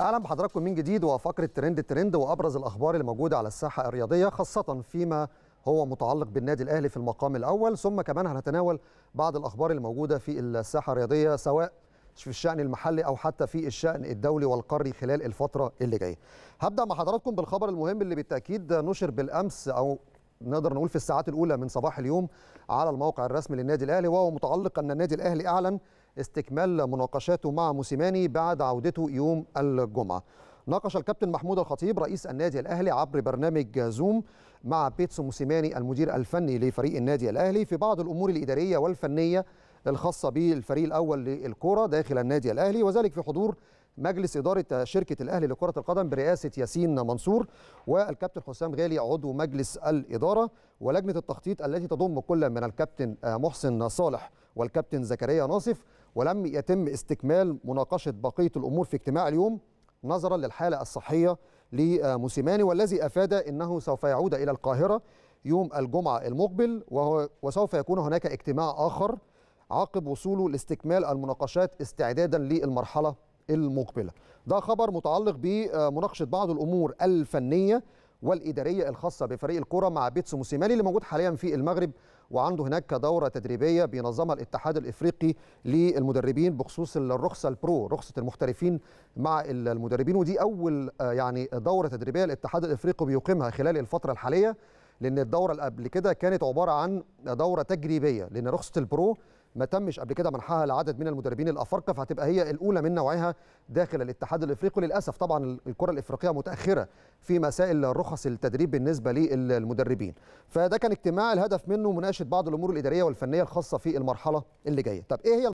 اهلا بحضراتكم من جديد وفقره ترند ترند وابرز الاخبار الموجوده على الساحه الرياضيه خاصه فيما هو متعلق بالنادي الاهلي في المقام الاول ثم كمان هنتناول بعض الاخبار الموجوده في الساحه الرياضيه سواء في الشأن المحلي أو حتى في الشأن الدولي والقاري خلال الفترة اللي جاية هبدأ مع حضراتكم بالخبر المهم اللي بالتأكيد نشر بالأمس أو نقدر نقول في الساعات الأولى من صباح اليوم على الموقع الرسمي للنادي الأهلي وهو متعلق أن النادي الأهلي أعلن استكمال مناقشاته مع موسيماني بعد عودته يوم الجمعه ناقش الكابتن محمود الخطيب رئيس النادي الاهلي عبر برنامج زوم مع بيتسو موسيماني المدير الفني لفريق النادي الاهلي في بعض الامور الاداريه والفنيه الخاصه بالفريق الاول للكره داخل النادي الاهلي وذلك في حضور مجلس اداره شركه الاهلي لكره القدم برئاسه ياسين منصور والكابتن حسام غالي عضو مجلس الاداره ولجنه التخطيط التي تضم كل من الكابتن محسن صالح والكابتن زكريا ناصف ولم يتم استكمال مناقشة بقية الأمور في اجتماع اليوم نظرا للحالة الصحية لموسيماني والذي أفاد أنه سوف يعود إلى القاهرة يوم الجمعة المقبل وهو وسوف يكون هناك اجتماع آخر عقب وصوله لاستكمال المناقشات استعدادا للمرحلة المقبلة ده خبر متعلق بمناقشة بعض الأمور الفنية والإدارية الخاصة بفريق الكرة مع بيتسو موسيماني اللي موجود حاليا في المغرب وعنده هناك دورة تدريبية بينظمها الاتحاد الإفريقي للمدربين بخصوص الرخصة البرو رخصة المحترفين مع المدربين ودي أول آه، يعني دورة تدريبية الاتحاد الإفريقي بيقيمها خلال الفترة الحالية لأن الدورة اللي قبل كده كانت عبارة عن دورة تجريبية لأن رخصة البرو ما تمش قبل كده منحها لعدد من المدربين الافارقه فهتبقى هي الاولى من نوعها داخل الاتحاد الافريقي للاسف طبعا الكره الافريقيه متاخره في مسائل رخص التدريب بالنسبه للمدربين فده كان اجتماع الهدف منه مناقشه بعض الامور الاداريه والفنيه الخاصه في المرحله اللي جايه طب ايه هي